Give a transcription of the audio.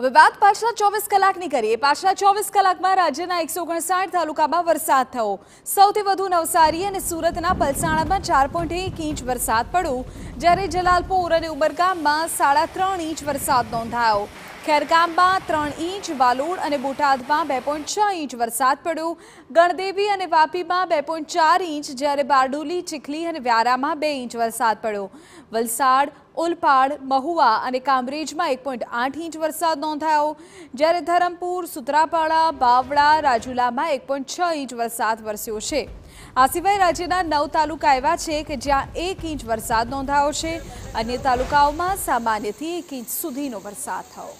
હવે વાત પાછલા ચોવીસ કલાકની કરીએ પાછલા ચોવીસ કલાકમાં રાજ્યના એકસો ઓગણસાઠ તાલુકામાં વરસાદ થયો સૌથી વધુ નવસારી અને સુરતના પલસાણામાં ચાર પોઈન્ટ એક ઇંચ વરસાદ પડ્યો જ્યારે જલાલપુર અને ઉબરગામમાં સાડા ત્રણ ઇંચ વરસાદ નોંધાયો ખેરગામમાં ત્રણ ઇંચ વાલોડ અને બોટાદમાં બે પોઈન્ટ છ ઇંચ વરસાદ પડ્યો ગણદેવી અને વાપીમાં બે પોઈન્ટ ચાર ઇંચ જ્યારે બારડોલી ચીખલી અને વ્યારામાં બે ઇંચ વરસાદ પડ્યો વલસાડ ઓલપાડ મહુવા અને કામરેજમાં એક પોઈન્ટ આઠ ઇંચ વરસાદ નોંધાયો જ્યારે ધરમપુર સુત્રાપાડા બાવળા રાજુલામાં એક પોઈન્ટ છ ઇંચ વરસાદ વરસ્યો છે આ સિવાય રાજ્યના નવ તાલુકા એવા છે કે જ્યાં એક ઇંચ વરસાદ નોંધાયો છે અન્ય તાલુકાઓમાં સામાન્યથી એક ઇંચ સુધીનો વરસાદ થયો